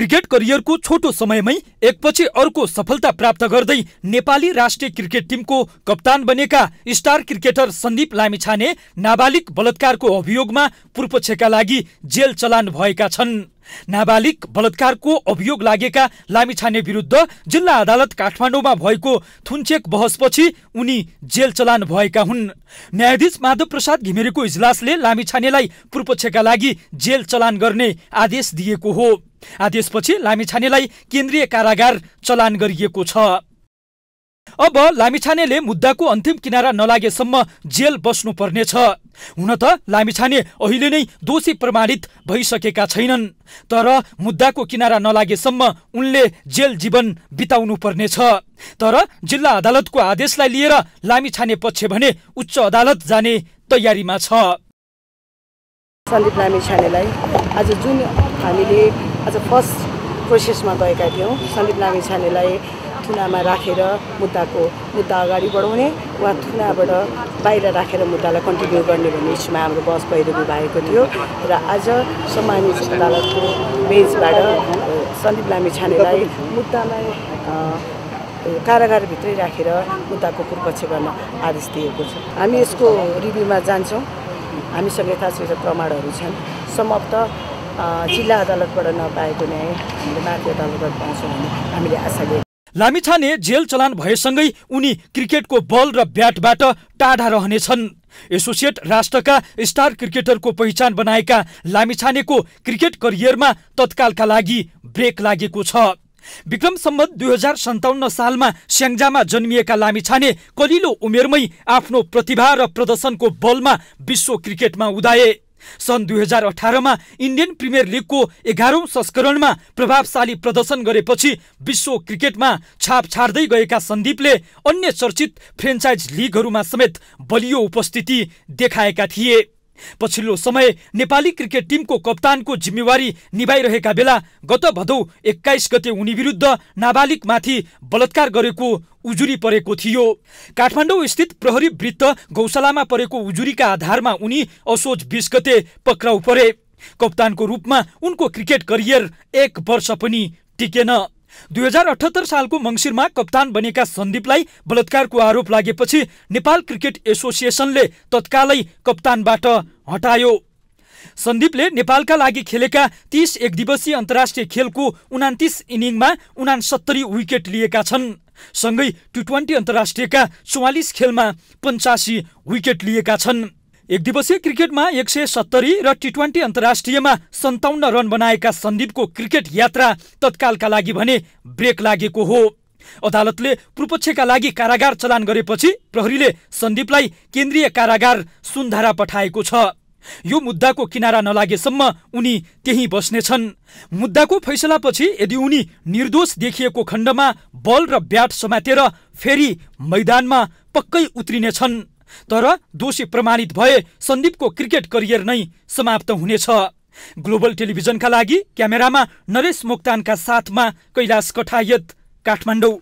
cricket करियरको छोटो समयमै एकपछि अर्को सफलता प्राप्त गर्दै नेपाली राष्ट्रिय क्रिकेट टिमको कप्तान बनेका स्टार क्रिकेटर सन्दीप लामिछाने नाबालिक बलात्कारको अभियोगमा पूर्वक्षका लागि जेल चलान भएका छन् नाबालिक बलात्कारको अभियोग लागेका लामिछाने विरुद्ध जिल्ला अदालत काठमाडौँमा भएको थुन्चेक बहसपछि उनी जेल चलान भएका हुन् न्यायाधीश माधव प्रसाद घिमिरेको इजलासले लामिछानेलाई पूर्वक्षका लागि जेल चलान गर्ने आदेश दिएको हो आदेशपछि लामिछानेलाई केन्द्रीय कारागार चलान गरिएको छ अब लामिछानेले मुद्दाको अन्तिम किनारा नलागेसम्म जेल बस्नुपर्नेछ हुन त लामिछाने अहिले नै दोषी प्रमाणित भइसकेका छैनन् तर मुद्दाको किनारा नलागेसम्म उनले जेल जीवन बिताउनु पर्नेछ तर जिल्ला अदालतको आदेशलाई लिएर लामिछाने पक्ष भने उच्च अदालत जाने तयारीमा छ सन्दीप लामिछानेलाई आज जुन हामीले आज फर्स्ट प्रोसेसमा गएका थियौँ सन्दीप लामिछानेलाई छानेलाई थुनामा राखेर मुद्दाको मुद्दा अगाडि बढाउने वा थुनाबाट बाहिर राखेर मुद्दालाई कन्टिन्यू गर्ने भन्ने इस्युमा हाम्रो बस पहिरो भएको थियो र आज सम्मानित अदालतको बेन्चबाट सन्दीप लामी छानेलाई मुद्दामा कारागारभित्रै राखेर मुद्दाको कुर्पक्ष गर्न आदेश दिएको छ हामी यसको रिभ्यूमा जान्छौँ हामीसँग यथाशीघ्र प्रमाणहरू छन् समाप्त जिल्ला अदालतबाट नपाएको न्याय हामीले माथि अदालतबाट पाउँछौँ भने हामीले आशा लामिछाने जेल चलान भएसँगै उनी क्रिकेटको बल र ब्याटबाट टाढा रहनेछन् एसोसिएट राष्ट्रका स्टार क्रिकेटरको पहिचान बनाएका लामिछानेको क्रिकेट करियरमा तत्कालका लागि ब्रेक लागेको छ विक्रम सम्बत दुई हजार सन्ताउन्न सालमा स्याङ्जामा जन्मिएका लामिछाने कलिलो उमेरमै आफ्नो प्रतिभा र प्रदर्शनको बलमा विश्व क्रिकेटमा उदाए सन् दुई हजार अठारमा इन्डियन प्रिमियर लिगको एघारौं संस्करणमा प्रभावशाली प्रदर्शन गरेपछि विश्व क्रिकेटमा छाप छाड्दै गएका सन्दीपले अन्य चर्चित फ्रेन्चाइज लिगहरूमा समेत बलियो उपस्थिति देखाएका थिए पछिल्लो समय नेपाली क्रिकेट टिमको कप्तानको जिम्मेवारी निभाइरहेका बेला गत भदौ एक्काइस गते उनी विरुद्ध नाबालिगमाथि बलात्कार गरेको उजुरी परेको थियो काठमाडौँ स्थित प्रहरी वृत्त गौशालामा परेको उजुरीका आधारमा उनी असोज बिस गते पक्राउ परे कप्तानको रूपमा उनको क्रिकेट करियर एक वर्ष पनि टिकेन दुई हजार अठहत्तर सालको मङ्सिरमा कप्तान बनेका सन्दीपलाई बलात्कारको आरोप लागेपछि नेपाल क्रिकेट एसोसिएसनले तत्कालै कप्तानबाट हटायो सन्दीपले नेपालका लागि खेलेका तीस एक दिवसीय अन्तर्राष्ट्रिय खेलको उनातिस इनिङमा उनासत्तरी विकेट लिएका छन् सँगै टी ट्वेन्टी अन्तर्राष्ट्रियका चौवालिस खेलमा पन्चासी विकेट लिएका छन् एक दिवसीय क्रिकेटमा एक सय सत्तरी र टी ट्वेन्टी अन्तर्राष्ट्रियमा सन्ताउन्न रन बनाएका सन्दीपको क्रिकेट यात्रा तत्कालका लागि भने ब्रेक लागेको हो अदालतले पूर्वपक्षका लागि कारागार चलान गरेपछि प्रहरीले सन्दीपलाई केन्द्रीय कारागार सुन्धारा पठाएको छ यो मुद्दाको किनारा नलागेसम्म उनी त्यही बस्नेछन् मुद्दाको फैसलापछि यदि उनी निर्दोष देखिएको खण्डमा बल र ब्याट समातेर फेरि मैदानमा पक्कै उत्रिनेछन् तर दोषी प्रमाणित भए सन्दीपको क्रिकेट करियर नै समाप्त हुनेछ ग्लोबल टेलिभिजनका लागि क्यामेरामा नरेश मोक्तानका साथमा कैलाश कठायत काठमाडौँ